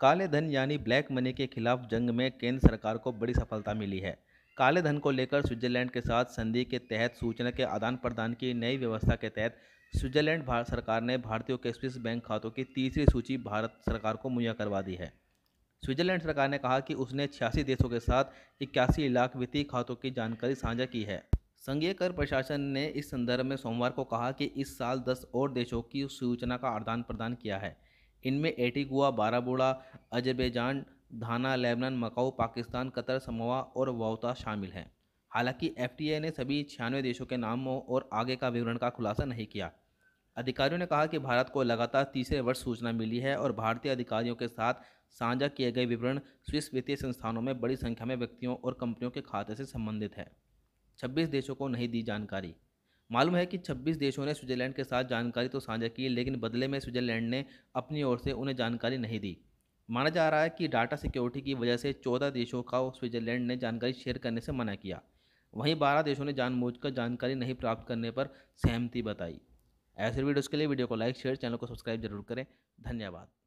काले धन यानी ब्लैक मनी के खिलाफ जंग में केंद्र सरकार को बड़ी सफलता मिली है काले धन को लेकर स्विट्जरलैंड के साथ संधि के तहत सूचना के आदान प्रदान की नई व्यवस्था के तहत स्विट्जरलैंड भारत सरकार ने भारतीयों के स्विस बैंक खातों की तीसरी सूची भारत सरकार को मुहैया करवा दी है स्विट्जरलैंड सरकार ने कहा कि उसने छियासी देशों के साथ इक्यासी लाख वित्तीय खातों की जानकारी साझा की है संघीय कर प्रशासन ने इस संदर्भ में सोमवार को कहा कि इस साल दस और देशों की सूचना का आदान प्रदान किया है इनमें एटीगुआ Barbuda Azerbaijan Ghana Lebanon Macau Pakistan Qatar Samoa और वाउता शामिल हैं हालांकि एफटीए ने सभी छियानवे देशों के नामों और आगे का विवरण का खुलासा नहीं किया अधिकारियों ने कहा कि भारत को लगातार तीसरे वर्ष सूचना मिली है और भारतीय अधिकारियों के साथ साझा किए गए विवरण स्विस वित्तीय संस्थानों में बड़ी संख्या में व्यक्तियों और कंपनियों के खाते से संबंधित है छब्बीस देशों को नहीं दी जानकारी मालूम है कि 26 देशों ने स्विट्जरलैंड के साथ जानकारी तो साझा की लेकिन बदले में स्विट्जरलैंड ने अपनी ओर से उन्हें जानकारी नहीं दी माना जा रहा है कि डाटा सिक्योरिटी की वजह से 14 देशों का स्विट्जरलैंड ने जानकारी शेयर करने से मना किया वहीं 12 देशों ने जानबूझकर जानकारी नहीं प्राप्त करने पर सहमति बताई ऐसे वीडियोज़ के लिए वीडियो को लाइक शेयर चैनल को सब्सक्राइब जरूर करें धन्यवाद